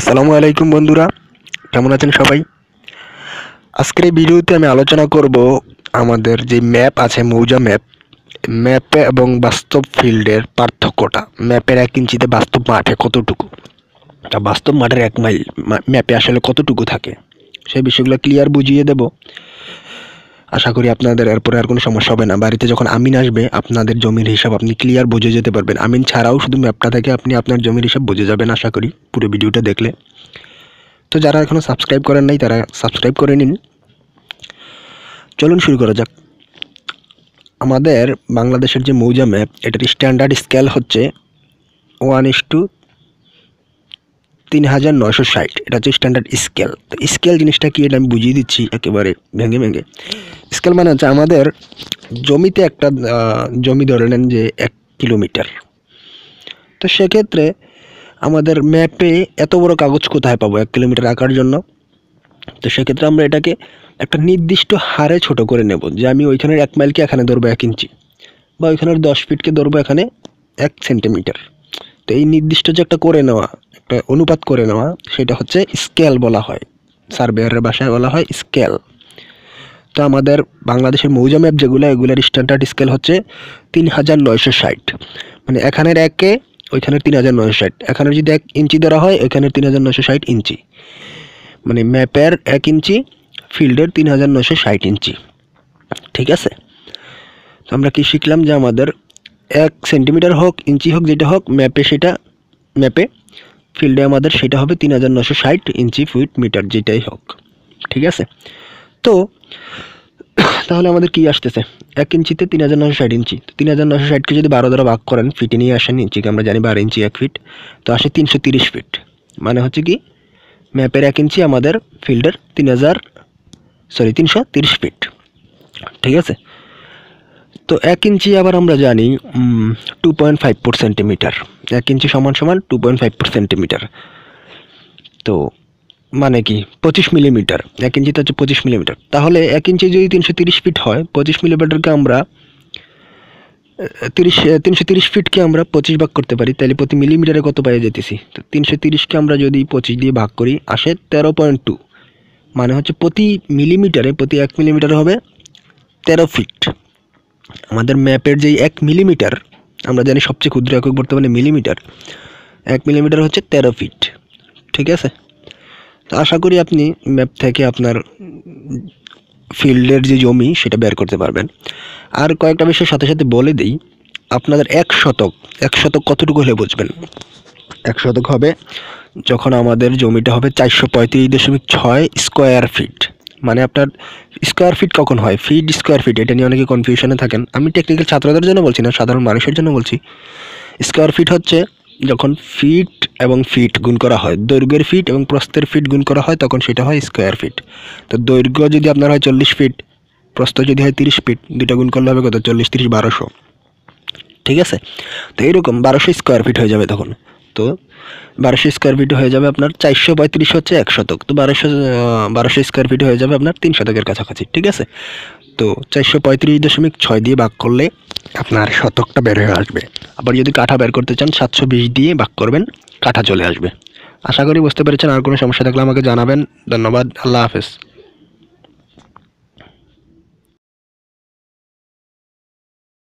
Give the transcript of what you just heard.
আসসালামু আলাইকুম বন্ধুরা কেমন আছেন সবাই আজকের এই ভিডিওতে আমি আলোচনা করব আমাদের যে ম্যাপ আছে মৌজা ম্যাপ ম্যাপে এবং বাস্তব ফিল্ডের পার্থক্যটা ম্যাপের এক ইঞ্চিতে বাস্তব মাঠে কতটুকু তা বাস্তব মাঠের এক মাইল ম্যাপে আসলে কতটুকু থাকে সেই বিষয়গুলো ক্লিয়ার বুঝিয়ে দেব আশা করি আপনাদের এরপরে আর কোনো সমস্যা হবে না বাড়িতে যখন আমিন আসবে আপনাদের জমির হিসাব আপনি ক্লিয়ার বুঝে যেতে পারবেন আমিন ছাড়াও শুধু ম্যাপটা থেকে আপনি আপনার জমির হিসাব বুঝে যাবেন আশা করি পুরো ভিডিওটা দেখলে তো যারা এখনও সাবস্ক্রাইব করেন নাই তারা সাবস্ক্রাইব করে নিন চলুন শুরু করা যাক আমাদের বাংলাদেশের যে মৌজা ম্যাপ এটার স্ট্যান্ডার্ড স্কেল হচ্ছে ওয়ান ইস টু তিন হাজার নয়শো ষাট এটা হচ্ছে স্ট্যান্ডার্ড স্কেল তো স্কেল জিনিসটা কি এটা আমি বুঝিয়ে দিচ্ছি একেবারে ভেঙে ভেঙে স্কেল মানে হচ্ছে আমাদের জমিতে একটা জমি ধরে নেন যে এক কিলোমিটার তো সেক্ষেত্রে আমাদের ম্যাপে এত বড় কাগজ কোথায় পাবো এক কিলোমিটার আঁকার জন্য তো সেক্ষেত্রে আমরা এটাকে একটা নির্দিষ্ট হারে ছোট করে নেব যে আমি ওইখানের এক মাইলকে এখানে ধরবো এক ইঞ্চি বা ওইখানের দশ ফিটকে ধরবো এখানে এক সেন্টিমিটার তো এই নির্দিষ্ট যে একটা করে নেওয়া একটা অনুপাত করে নেওয়া সেটা হচ্ছে স্কেল বলা হয় সার্ভেয়ারের ভাষায় বলা হয় স্কেল তো আমাদের বাংলাদেশের মৌজা ম্যাপ যেগুলো এগুলোর স্ট্যান্ডার্ড স্কেল হচ্ছে তিন হাজার নয়শো ষাট মানে এখানের একে ওইখানের তিন হাজার নয়শো ষাট এখানে যদি এক ইঞ্চি ধরা হয় ওইখানে তিন হাজার নয়শো ষাট ইঞ্চি মানে ম্যাপের এক ইঞ্চি ফিল্ডের তিন হাজার নয়শো ষাট ইঞ্চি ঠিক আছে তো আমরা কি শিখলাম যে আমাদের এক সেন্টিমিটার হোক ইঞ্চি হোক যেটা হোক ম্যাপে সেটা ম্যাপে ফিল্ডে আমাদের সেটা হবে তিন হাজার নশো ষাট ইঞ্চি ফুট মিটার যেটাই হোক ঠিক আছে তো তাহলে আমাদের কি আসতেছে এক ইঞ্চিতে তিন হাজার নশো ষাট ইঞ্চি তিন হাজার নশো ষাটকে যদি বারো দ্বারা ভাগ করেন ফিটে নিয়ে আসেন ইঞ্চিকে আমরা জানি বারো ইঞ্চি এক ফিট তো আসে তিনশো তিরিশ ফিট মানে হচ্ছে কি ম্যাপের এক ইঞ্চি আমাদের ফিল্ডের তিন হাজার সরি তিনশো তিরিশ ফিট ঠিক আছে তো এক ইঞ্চি আবার আমরা জানি two point five four centimetre এক ইঞ্চি সমান সমান two point five four centimetre তো মানে কি পঁচিশ মিলিমিটার এক ইঞ্চিতে হচ্ছে পঁচিশ মিলিমিটার তাহলে এক ইঞ্চি যদি তিনশো তিরিশ ফিট হয় পঁচিশ মিলিমিটারকে আমরা তিরিশ তিনশো তিরিশ ফিটকে আমরা পঁচিশ ভাগ করতে পারি তাহলে প্রতি মিলিমিটারে কত পাইয়ে যেতেছি তো তিনশো তিরিশকে আমরা যদি পঁচিশ দিয়ে ভাগ করি আসে তেরো পয়েন্ট টু মানে হচ্ছে প্রতি মিলিমিটারে প্রতি এক মিলিমিটার হবে তেরো ফিট আমাদের ম্যাপের যেই এক মিলিমিটার আমরা জানি সবচেয়ে ক্ষুদ্র একক বর্তমানে মিলিমিটার এক মিলিমিটার হচ্ছে তেরো ফিট ঠিক আছে তো আশা করি আপনি ম্যাপ থেকে আপনার ফিল্ডের যে জমি সেটা বের করতে পারবেন আর কয়েকটা বিষয় সাথে সাথে বলে দিই আপনাদের এক শতক এক শতক কতটুকু হলে বুঝবেন এক শতক হবে যখন আমাদের জমিটা হবে চারশো পঁয়ত্রিশ দশমিক ছয় স্কোয়ার ফিট মানে আপনার স্কোয়ার ফিট কখন হয় ফিট স্কোয়ার ফিট এটা নিয়ে অনেকে কনফিউশনে থাকেন আমি টেকনিক্যাল ছাত্রদের জন্য বলছি না সাধারণ মানুষের জন্য বলছি স্কোয়ার ফিট হচ্ছে যখন ফিট এবং ফিট গুণ করা হয় দৈর্ঘ্যের ফিট এবং প্রস্তের ফিট গুণ করা হয় তখন সেটা হয় স্কোয়ার ফিট তো দৈর্ঘ্য যদি আপনার হয় চল্লিশ ফিট প্রস্ত যদি হয় তিরিশ ফিট দুটা গুণ করলে হবে কত চল্লিশ তিরিশ বারোশো ঠিক আছে তো এইরকম বারোশো স্কোয়ার ফিট হয়ে যাবে তখন তো বারোশো স্কোয়ার ফিট হয়ে যাবে আপনার চারশো পঁয়ত্রিশ হচ্ছে এক শতক তো বারোশো বারোশো স্কোয়ার ফিট হয়ে যাবে আপনার তিন শতকের কাছাকাছি ঠিক আছে তো চারশো পঁয়ত্রিশ দশমিক ছয় দিয়ে ভাগ করলে আপনার শতকটা বের হয়ে আসবে আবার যদি কাঠা বের করতে চান সাতশো বিশ দিয়ে ভাগ করবেন কাঠা চলে আসবে আশা করি বুঝতে পেরেছেন আর কোনো সমস্যা থাকলে আমাকে জানাবেন ধন্যবাদ আল্লাহ হাফেজ